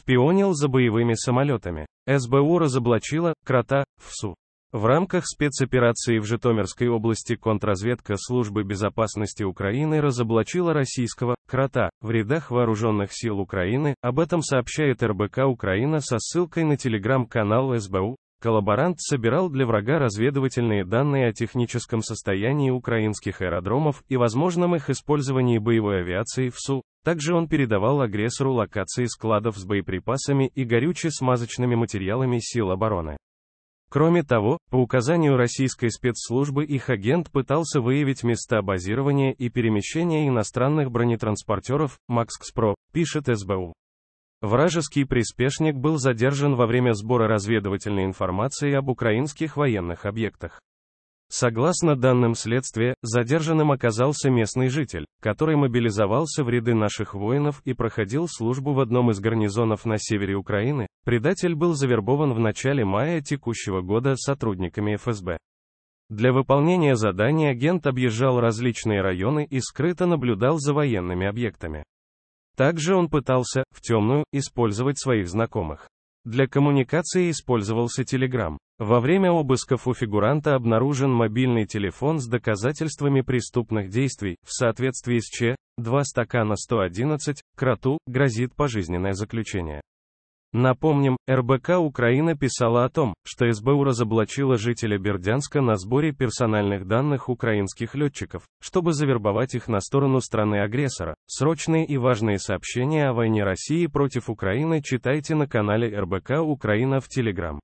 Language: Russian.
шпионил за боевыми самолетами. СБУ разоблачила «Крота» в СУ. В рамках спецоперации в Житомирской области контрразведка Службы безопасности Украины разоблачила российского «Крота» в рядах вооруженных сил Украины, об этом сообщает РБК Украина со ссылкой на телеграм-канал СБУ Коллаборант собирал для врага разведывательные данные о техническом состоянии украинских аэродромов и возможном их использовании боевой авиации в СУ. Также он передавал агрессору локации складов с боеприпасами и горюче-смазочными материалами сил обороны. Кроме того, по указанию российской спецслужбы их агент пытался выявить места базирования и перемещения иностранных бронетранспортеров, Макскспро, пишет СБУ. Вражеский приспешник был задержан во время сбора разведывательной информации об украинских военных объектах. Согласно данным следствия, задержанным оказался местный житель, который мобилизовался в ряды наших воинов и проходил службу в одном из гарнизонов на севере Украины. Предатель был завербован в начале мая текущего года сотрудниками ФСБ. Для выполнения задания агент объезжал различные районы и скрыто наблюдал за военными объектами. Также он пытался, в темную, использовать своих знакомых. Для коммуникации использовался телеграм. Во время обысков у фигуранта обнаружен мобильный телефон с доказательствами преступных действий, в соответствии с Ч. 2 стакана 111, кроту, грозит пожизненное заключение. Напомним, РБК Украина писала о том, что СБУ разоблачила жителя Бердянска на сборе персональных данных украинских летчиков, чтобы завербовать их на сторону страны-агрессора. Срочные и важные сообщения о войне России против Украины читайте на канале РБК Украина в Телеграм.